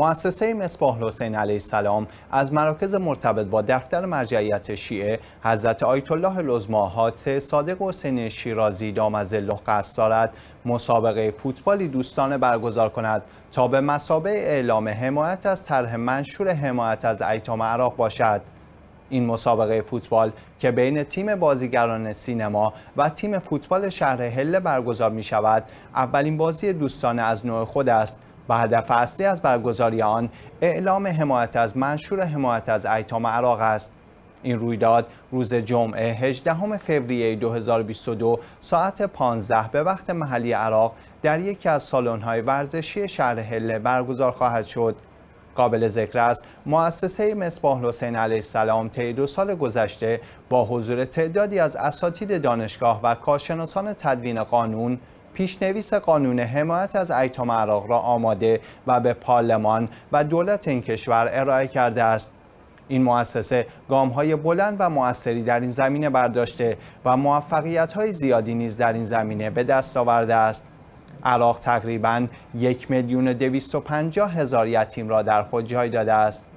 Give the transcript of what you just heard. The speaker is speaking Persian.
مؤسسه مصباح حسین علیه السلام از مراکز مرتبط با دفتر مرجعیت شیعه حضرت آیت الله العظماهات صادق حسین شیرازی دام الله قصد دارد مسابقه فوتبالی دوستانه برگزار کند تا به مسابقه اعلام حمایت از طرح منشور حمایت از ایتام عراق باشد این مسابقه فوتبال که بین تیم بازیگران سینما و تیم فوتبال شهر هله برگزار می شود اولین بازی دوستانه از نوع خود است و هدف اصلی از برگزاری آن اعلام حمایت از منشور حمایت از ایتام عراق است این رویداد روز جمعه 18 فوریه 2022 ساعت 15 به وقت محلی عراق در یکی از سالن‌های ورزشی شهر هله برگزار خواهد شد قابل ذکر است مؤسسه مصباح حسین علیه السلام طی دو سال گذشته با حضور تعدادی از اساتید دانشگاه و کارشناسان تدوین قانون پیشنویس قانون حمایت از ایتام عراق را آماده و به پارلمان و دولت این کشور ارائه کرده است این مؤسسه گام های بلند و موثری در این زمینه برداشته و موفقیت های زیادی نیز در این زمینه به دست آورده است عراق تقریبا یک میلیون دویست و پنجاه هزار یتیم را در خود جای داده است